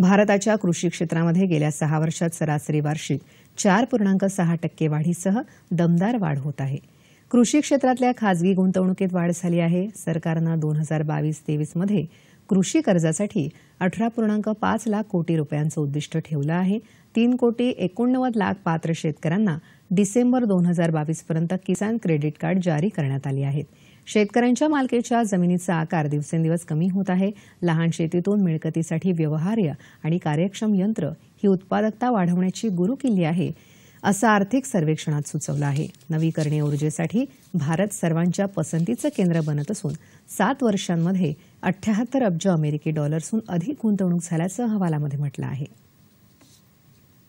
भारताच्या कृषी क्षेत्रामध्ये गेल्या सहा वर्षात सरासरी वार्षिक चार पूर्णांक सहा टक्के वाढीसह दमदार वाढ होत आहे कृषी क्षेत्रातल्या खाजगी गुंतवणुकीत वाढ झाली आहे सरकारनं दोन हजार बावीस तेवीसमध्ये कृषी कर्जासाठी अठरा पूर्णांक पाच लाख कोटी रुपयांचं उद्दिष्ट ठेवलं आहे तीन कोटी एकोणनव्वद लाख पात्र शेतकऱ्यांना डिसेंबर दोन हजार बावीसपर्यंत किसान क्रेडिट कार्ड जारी करण्यात आली आहेत शेतकऱ्यांच्या मालकीच्या जमिनीचा आकार दिवसेंदिवस कमी होत आहे लहान शेतीतून मिळकतीसाठी व्यवहार्य आणि कार्यक्षम यंत्र ही उत्पादकता वाढवण्याची गुरुकिल्ली आहे असं आर्थिक सर्वेक्षणात सुचवलं आहे नवीकरणीय ऊर्जेसाठी भारत सर्वांच्या पसंतीचं केंद्र बनत असून सात वर्षांमध्ये अठ्ठ्याहत्तर अब्ज अमेरिकी डॉलर्सहून अधिक गुंतवणूक झाल्याचं अहवालामध्ये म्हटलं आहे